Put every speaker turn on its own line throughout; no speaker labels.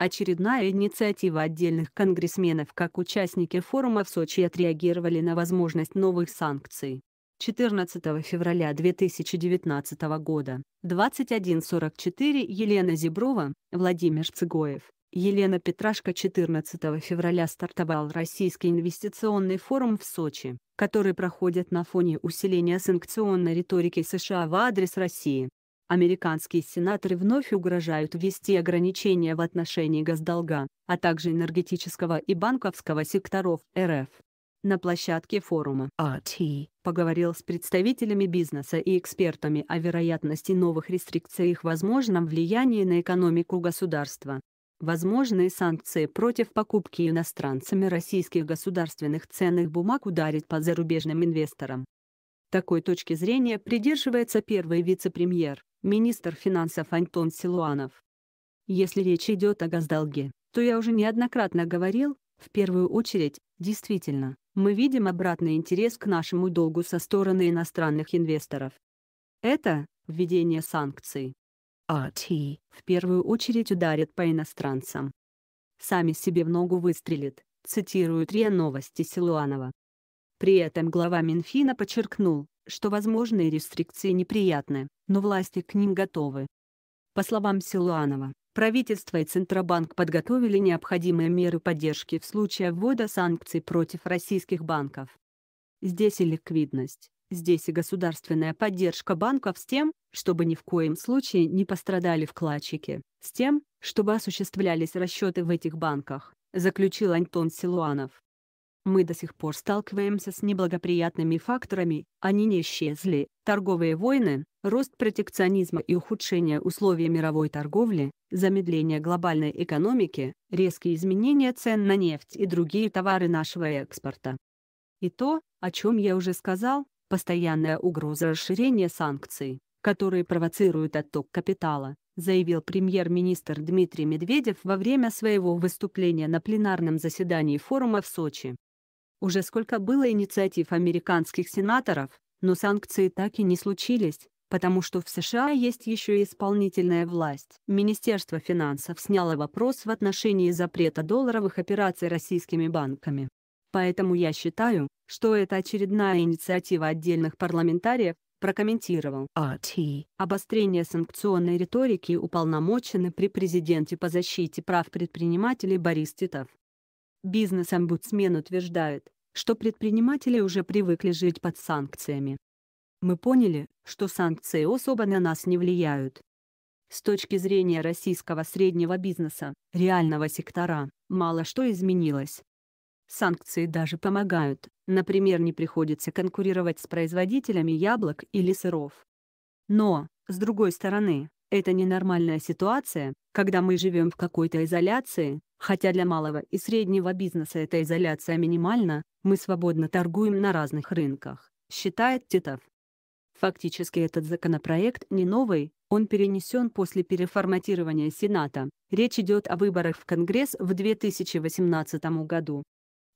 Очередная инициатива отдельных конгрессменов как участники форума в Сочи отреагировали на возможность новых санкций. 14 февраля 2019 года, 21.44 Елена Зеброва, Владимир Цыгоев, Елена Петрашко 14 февраля стартовал Российский инвестиционный форум в Сочи, который проходит на фоне усиления санкционной риторики США в адрес России. Американские сенаторы вновь угрожают ввести ограничения в отношении госдолга, а также энергетического и банковского секторов РФ. На площадке форума RT «А поговорил с представителями бизнеса и экспертами о вероятности новых рестрикций и их возможном влиянии на экономику государства. Возможные санкции против покупки иностранцами российских государственных ценных бумаг ударят по зарубежным инвесторам, такой точки зрения придерживается первый вице-премьер, министр финансов Антон Силуанов. Если речь идет о госдолге, то я уже неоднократно говорил, в первую очередь, действительно, мы видим обратный интерес к нашему долгу со стороны иностранных инвесторов. Это введение санкций. А АТ в первую очередь ударит по иностранцам. Сами себе в ногу выстрелит, цитируют РИА новости Силуанова. При этом глава Минфина подчеркнул, что возможные рестрикции неприятны, но власти к ним готовы. По словам Силуанова, правительство и Центробанк подготовили необходимые меры поддержки в случае ввода санкций против российских банков. Здесь и ликвидность, здесь и государственная поддержка банков с тем, чтобы ни в коем случае не пострадали вкладчики, с тем, чтобы осуществлялись расчеты в этих банках, заключил Антон Силуанов. Мы до сих пор сталкиваемся с неблагоприятными факторами, они не исчезли. Торговые войны, рост протекционизма и ухудшение условий мировой торговли, замедление глобальной экономики, резкие изменения цен на нефть и другие товары нашего экспорта. И то, о чем я уже сказал, постоянная угроза расширения санкций, которые провоцируют отток капитала, заявил премьер-министр Дмитрий Медведев во время своего выступления на пленарном заседании форума в Сочи. Уже сколько было инициатив американских сенаторов, но санкции так и не случились, потому что в США есть еще и исполнительная власть. Министерство финансов сняло вопрос в отношении запрета долларовых операций российскими банками. Поэтому я считаю, что это очередная инициатива отдельных парламентариев, прокомментировал АТ. Обострение санкционной риторики уполномочены при президенте по защите прав предпринимателей Борис Титов. Бизнес-омбудсмен утверждает, что предприниматели уже привыкли жить под санкциями. Мы поняли, что санкции особо на нас не влияют. С точки зрения российского среднего бизнеса, реального сектора, мало что изменилось. Санкции даже помогают, например, не приходится конкурировать с производителями яблок или сыров. Но, с другой стороны, это ненормальная ситуация, когда мы живем в какой-то изоляции, хотя для малого и среднего бизнеса эта изоляция минимальна, мы свободно торгуем на разных рынках, считает Титов. Фактически этот законопроект не новый, он перенесен после переформатирования Сената. Речь идет о выборах в Конгресс в 2018 году.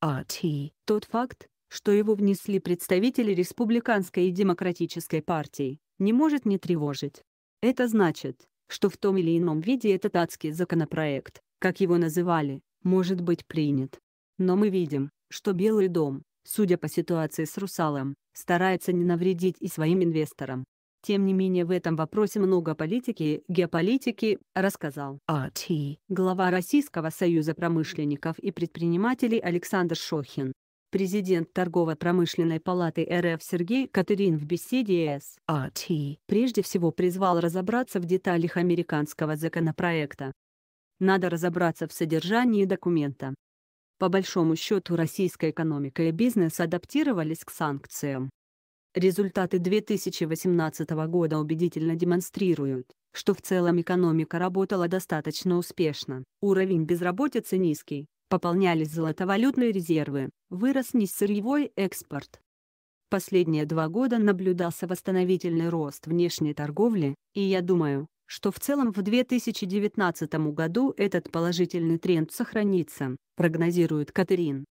RT. А Тот факт, что его внесли представители Республиканской и Демократической партий, не может не тревожить. Это значит, что в том или ином виде этот адский законопроект, как его называли, может быть принят. Но мы видим, что Белый дом, судя по ситуации с Русалом, старается не навредить и своим инвесторам. Тем не менее в этом вопросе много политики и геополитики, рассказал АТ глава Российского союза промышленников и предпринимателей Александр Шохин. Президент Торгово-промышленной палаты РФ Сергей Катерин в беседе с АТ прежде всего призвал разобраться в деталях американского законопроекта. Надо разобраться в содержании документа. По большому счету российская экономика и бизнес адаптировались к санкциям. Результаты 2018 года убедительно демонстрируют, что в целом экономика работала достаточно успешно, уровень безработицы низкий, пополнялись золотовалютные резервы, вырос не сырьевой экспорт. Последние два года наблюдался восстановительный рост внешней торговли, и я думаю, что в целом в 2019 году этот положительный тренд сохранится, прогнозирует Катерин.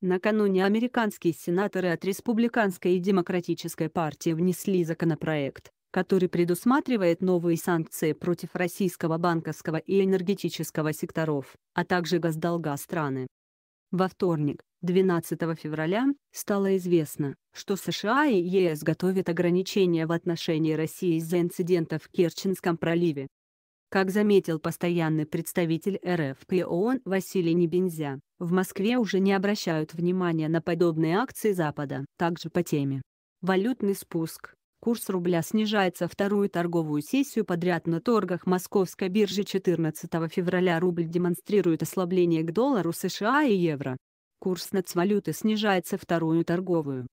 Накануне американские сенаторы от Республиканской и Демократической партии внесли законопроект, который предусматривает новые санкции против российского банковского и энергетического секторов, а также госдолга страны. Во вторник, 12 февраля, стало известно, что США и ЕС готовят ограничения в отношении России из-за инцидента в Керченском проливе. Как заметил постоянный представитель РФ при ООН Василий Небензя, в Москве уже не обращают внимания на подобные акции Запада. Также по теме. Валютный спуск курс рубля снижается вторую торговую сессию подряд на торгах Московской биржи 14 февраля рубль демонстрирует ослабление к доллару США и евро. Курс нацвалюты снижается вторую торговую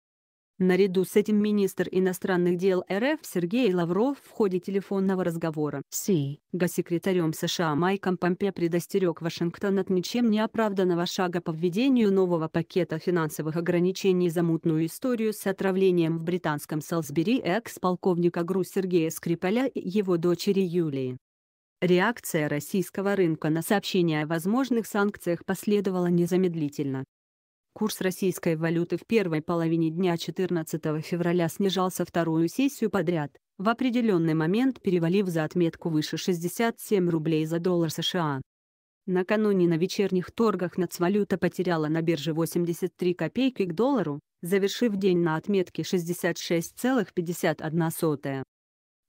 Наряду с этим министр иностранных дел РФ Сергей Лавров в ходе телефонного разговора с госсекретарем США Майком Помпе предостерег Вашингтон от ничем не оправданного шага по введению нового пакета финансовых ограничений за мутную историю с отравлением в британском Салсбери экс-полковника ГРУ Сергея Скрипаля и его дочери Юлии. Реакция российского рынка на сообщение о возможных санкциях последовала незамедлительно. Курс российской валюты в первой половине дня 14 февраля снижался вторую сессию подряд, в определенный момент перевалив за отметку выше 67 рублей за доллар США. Накануне на вечерних торгах нацвалюта потеряла на бирже 83 копейки к доллару, завершив день на отметке 66,51.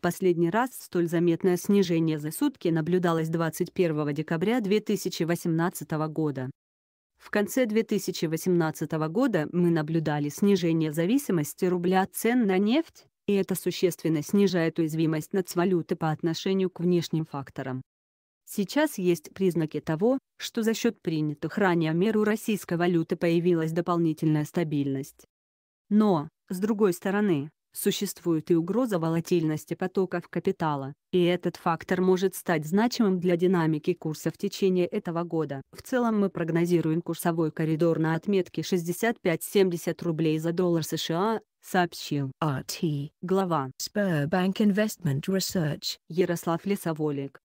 Последний раз столь заметное снижение за сутки наблюдалось 21 декабря 2018 года. В конце 2018 года мы наблюдали снижение зависимости рубля от цен на нефть, и это существенно снижает уязвимость нацвалюты по отношению к внешним факторам. Сейчас есть признаки того, что за счет принятых ранее мер у российской валюты появилась дополнительная стабильность. Но, с другой стороны, Существует и угроза волатильности потоков капитала, и этот фактор может стать значимым для динамики курса в течение этого года. В целом мы прогнозируем курсовой коридор на отметке 65-70 рублей за доллар США, сообщил АТ глава Sberbank Investment Research Ярослав Лесоволик.